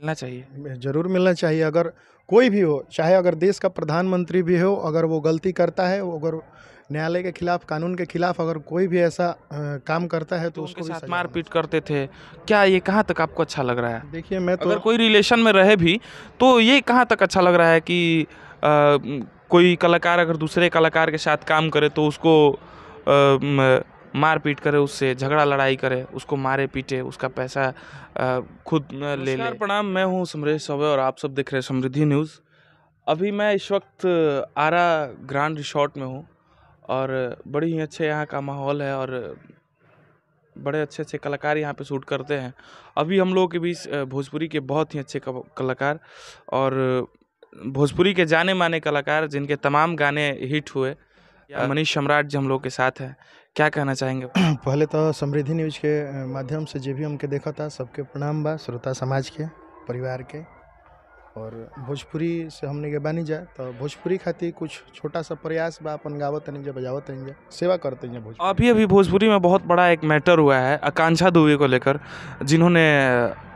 मिलना चाहिए ज़रूर मिलना चाहिए अगर कोई भी हो चाहे अगर देश का प्रधानमंत्री भी हो अगर वो गलती करता है वो अगर न्यायालय के खिलाफ कानून के खिलाफ अगर कोई भी ऐसा आ, काम करता है तो, तो उसको साथ मारपीट करते थे क्या ये कहाँ तक आपको अच्छा लग रहा है देखिए मैं तो अगर कोई रिलेशन में रहे भी तो ये कहाँ तक अच्छा लग रहा है कि आ, कोई कलाकार अगर दूसरे कलाकार के साथ काम करे तो उसको आ, मार पीट करे उससे झगड़ा लड़ाई करे उसको मारे पीटे उसका पैसा खुद ले ले प्रणाम मैं हूँ समरेश सवे और आप सब देख रहे हैं समृद्धि न्यूज़ अभी मैं इस वक्त आरा ग्रांड रिसोर्ट में हूँ और बड़ी ही अच्छे यहाँ का माहौल है और बड़े अच्छे अच्छे कलाकार यहाँ पे शूट करते हैं अभी हम लोगों के बीच भोजपुरी के बहुत ही अच्छे कलाकार और भोजपुरी के जाने माने कलाकार जिनके तमाम गाने हिट हुए या मनीष सम्राट जी हम लोग के साथ है क्या कहना चाहेंगे पहले तो समृद्धि न्यूज के माध्यम से जो भी हमके देखा था सबके प्रणाम बा श्रोता समाज के परिवार के और भोजपुरी से हमने के बानी जाए तो भोजपुरी खातिर कुछ छोटा सा प्रयास बा अपन गावत जा बजावत जा सेवा करते हैं भोजपुरी अभी अभी भोजपुरी में बहुत बड़ा एक मैटर हुआ है आकांक्षा दुबे को लेकर जिन्होंने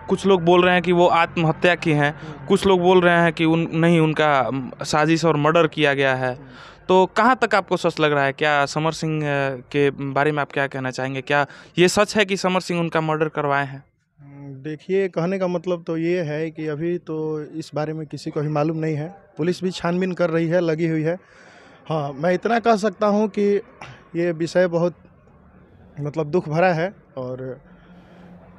कुछ लोग बोल रहे हैं कि वो आत्महत्या की हैं हम्म। कुछ लोग बोल रहे हैं कि उन नहीं उनका साजिश और मर्डर किया गया है तो कहाँ तक आपको सच लग रहा है क्या समर सिंह के बारे में आप क्या कहना चाहेंगे क्या ये सच है कि समर सिंह उनका मर्डर करवाए हैं देखिए कहने का मतलब तो ये है कि अभी तो इस बारे में किसी को भी मालूम नहीं है पुलिस भी छानबीन कर रही है लगी हुई है हाँ मैं इतना कह सकता हूँ कि ये विषय बहुत मतलब दुख भरा है और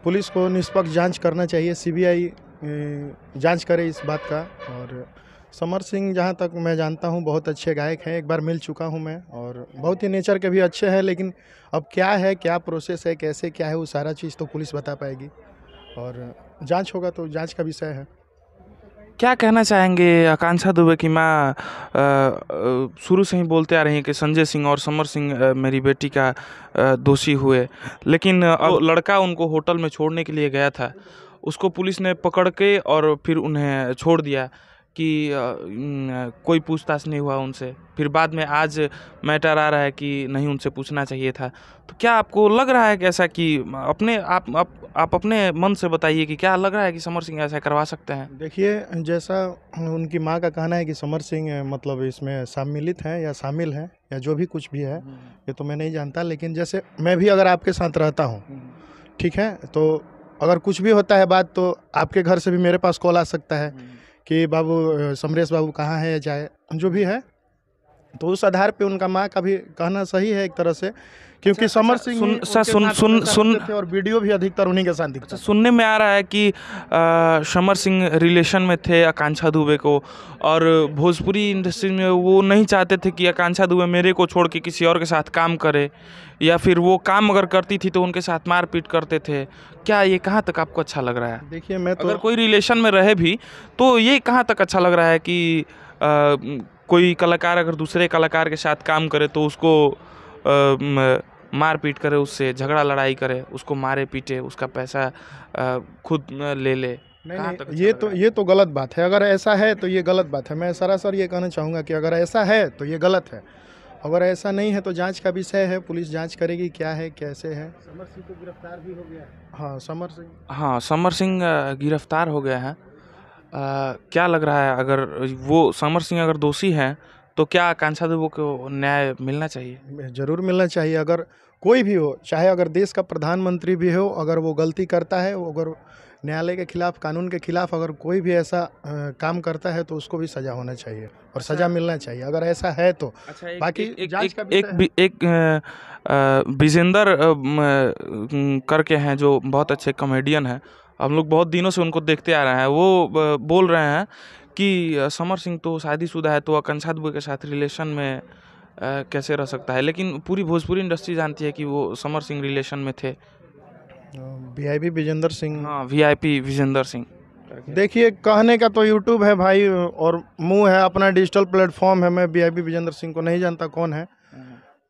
पुलिस को निष्पक्ष जांच करना चाहिए सीबीआई जांच करे इस बात का और समर सिंह जहाँ तक मैं जानता हूँ बहुत अच्छे गायक हैं एक बार मिल चुका हूँ मैं और बहुत ही नेचर के भी अच्छे हैं लेकिन अब क्या है क्या प्रोसेस है कैसे क्या है वो सारा चीज़ तो पुलिस बता पाएगी और जांच होगा तो जांच का विषय है क्या कहना चाहेंगे आकांक्षा दुबे की माँ शुरू से ही बोलते आ रही हैं कि संजय सिंह और समर सिंह मेरी बेटी का दोषी हुए लेकिन अब लड़का उनको होटल में छोड़ने के लिए गया था उसको पुलिस ने पकड़ के और फिर उन्हें छोड़ दिया कि कोई पूछताछ नहीं हुआ उनसे फिर बाद में आज मैटर आ रहा है कि नहीं उनसे पूछना चाहिए था तो क्या आपको लग रहा है कि ऐसा कि अपने आप आप, आप अपने मन से बताइए कि क्या लग रहा है कि समर सिंह ऐसा करवा सकते हैं देखिए जैसा उनकी माँ का कहना है कि समर सिंह मतलब इसमें सम्मिलित हैं या शामिल हैं या जो भी कुछ भी है हम्म। ये तो मैं नहीं जानता लेकिन जैसे मैं भी अगर आपके साथ रहता हूँ हम्म। ठीक है तो अगर कुछ भी होता है बात तो आपके घर से भी मेरे पास कॉल आ सकता है हम्म। कि बाबू समरेश बाबू कहाँ है जाए जो भी है तो उस आधार पे उनका माँ का भी कहना सही है एक तरह से क्योंकि अच्छा, समर अच्छा, सिंह सुन सर अच्छा, सुन सुन सुन और वीडियो भी अधिकतर उन्हीं के साथ दिखता सुनने में आ रहा है कि समर सिंह रिलेशन में थे आकांक्षा दुबे को और भोजपुरी इंडस्ट्री में वो नहीं चाहते थे कि आकांक्षा दुबे मेरे को छोड़ के किसी और के साथ काम करे या फिर वो काम अगर करती थी तो उनके साथ मारपीट करते थे क्या ये कहाँ तक आपको अच्छा लग रहा है देखिए मैं तो अगर कोई रिलेशन में रहे भी तो ये कहाँ तक अच्छा लग रहा है कि कोई कलाकार अगर दूसरे कलाकार के साथ काम करे तो उसको मारपीट करे उससे झगड़ा लड़ाई करे उसको मारे पीटे उसका पैसा खुद ले ले नहीं, नहीं अच्छा ये तो ये तो गलत बात है अगर ऐसा है तो ये गलत बात है मैं सरासर ये कहना चाहूँगा कि अगर ऐसा है तो ये गलत है अगर ऐसा नहीं है तो जांच का विषय है पुलिस जांच करेगी क्या है कैसे है समर सिंह को गिरफ्तार भी हो गया हाँ समर सिंह हाँ समर सिंह गिरफ्तार हो गया है क्या लग रहा है अगर वो समर सिंह अगर दोषी हैं तो क्या आकांक्षा दुबे को न्याय मिलना चाहिए जरूर मिलना चाहिए अगर कोई भी हो चाहे अगर देश का प्रधानमंत्री भी हो अगर वो गलती करता है अगर न्यायालय के खिलाफ कानून के खिलाफ अगर कोई भी ऐसा आ, काम करता है तो उसको भी सजा होना चाहिए और अच्छा, सजा मिलना चाहिए अगर ऐसा है तो अच्छा, एक, बाकी एक एक का एक, एक, एक विजेंदर करके हैं जो बहुत अच्छे कॉमेडियन हैं हम लोग बहुत दिनों से उनको देखते आ रहे हैं वो बोल रहे हैं कि समर सिंह तो शादीशुदा है तो आकांक्षा दुबे के साथ रिलेशन में कैसे रह सकता है लेकिन पूरी भोजपुरी इंडस्ट्री जानती है कि वो समर सिंह रिलेशन में थे V I P Vijender Singh हाँ V I P Vijender Singh देखिए कहने का तो यूट्यूब है भाई और मुंह है अपना डिजिटल प्लेटफॉर्म है मैं V I P Vijender Singh को नहीं जानता कौन है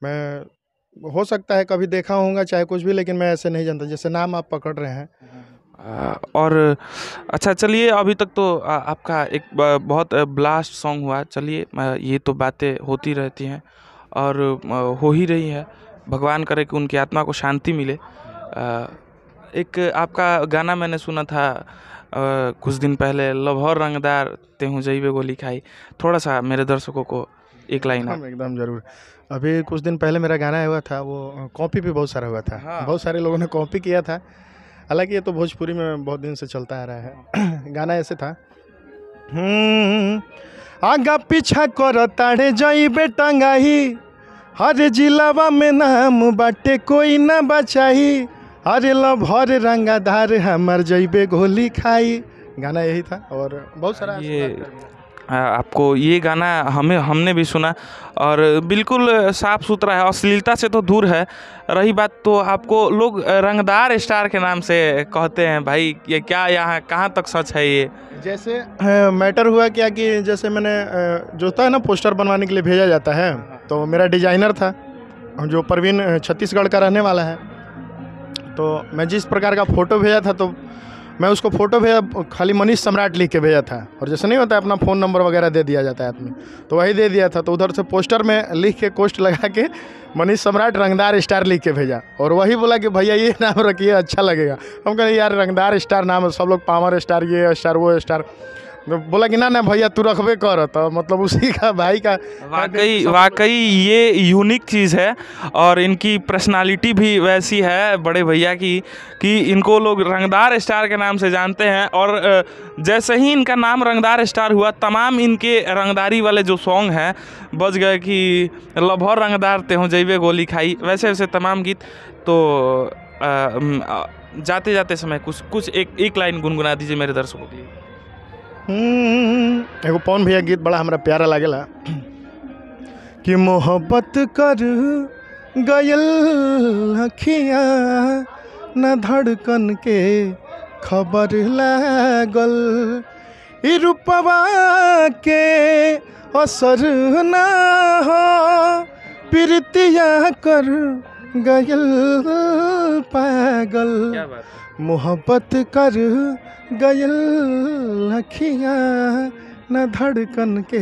मैं हो सकता है कभी देखा होगा चाहे कुछ भी लेकिन मैं ऐसे नहीं जानता जैसे नाम आप पकड़ रहे हैं और अच्छा चलिए अभी तक तो आपका एक बहुत ब्लास्ट सॉन्ग हुआ चलिए ये तो बातें होती रहती हैं और हो ही रही है भगवान करे कि उनकी आत्मा को शांति मिले एक आपका गाना मैंने सुना था कुछ दिन पहले लभौर रंगदार तेहूँ जईबे गोली लिखाई थोड़ा सा मेरे दर्शकों को एक लाइन एकदम हाँ, एकदम जरूर अभी कुछ दिन पहले मेरा गाना हुआ था वो कॉपी भी बहुत सारा हुआ था हाँ। बहुत सारे लोगों ने कॉपी किया था हालांकि ये तो भोजपुरी में बहुत दिन से चलता आ रहा है गाना ऐसे था हम्म, आगा पीछा कर ताड़े जाई टंगाही हर जिलावा में नाम बाटे कोई ना बचाही हरे लभर रंगाधार हमार जैबे घोली खाई गाना यही था और बहुत सारा ये आपको ये गाना हमें हमने भी सुना और बिल्कुल साफ़ सुथरा है अश्लीलता से तो दूर है रही बात तो आपको लोग रंगदार स्टार के नाम से कहते हैं भाई ये क्या यहाँ कहाँ तक सच है ये जैसे मैटर हुआ क्या कि जैसे मैंने जो था ना पोस्टर बनवाने के लिए भेजा जाता है तो मेरा डिजाइनर था जो प्रवीण छत्तीसगढ़ का रहने वाला है तो मैं जिस प्रकार का फ़ोटो भेजा था तो मैं उसको फ़ोटो भेजा खाली मनीष सम्राट लिख के भेजा था और जैसे नहीं होता है अपना फ़ोन नंबर वगैरह दे दिया जाता है आदमी तो वही दे दिया था तो उधर से पोस्टर में लिख के कोस्ट लगा के मनीष सम्राट रंगदार स्टार लिख के भेजा और वही बोला कि भैया ये नाम रखिए अच्छा लगेगा हम कह यार रंगदार स्टार नाम है सब लोग पावर स्टार ये स्टार वो स्टार तो बोला कि ना ना भैया तू रखबे कर तो मतलब उसी का भाई का वाकई वाकई ये यूनिक चीज़ है और इनकी पर्सनालिटी भी वैसी है बड़े भैया की कि इनको लोग रंगदार स्टार के नाम से जानते हैं और जैसे ही इनका नाम रंगदार स्टार हुआ तमाम इनके रंगदारी वाले जो सॉन्ग हैं बज गए कि लभर रंगदार ते हों जैबे गोली खाई वैसे वैसे तमाम गीत तो आ, जाते जाते समय कुछ कुछ एक एक लाइन गुनगुना दीजिए मेरे दर्शकों के लिए हम्म। एगो पवन भैया गीत बड़ा हमारा प्यारा लागेला कि मोहब्बत कर गयल अखिया न धड़कन के खबर लागल ई रूपवा के असर न हो प्रीतिया कर गयल पागल मोहब्बत कर गयल लखिया न धड़कन के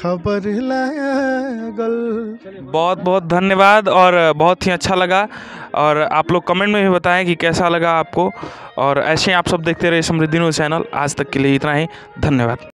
खबर लागल बहुत बहुत धन्यवाद और बहुत ही अच्छा लगा और आप लोग कमेंट में भी बताएं कि कैसा लगा आपको और ऐसे ही आप सब देखते रहे समृद्धि न्यूज़ चैनल आज तक के लिए इतना ही धन्यवाद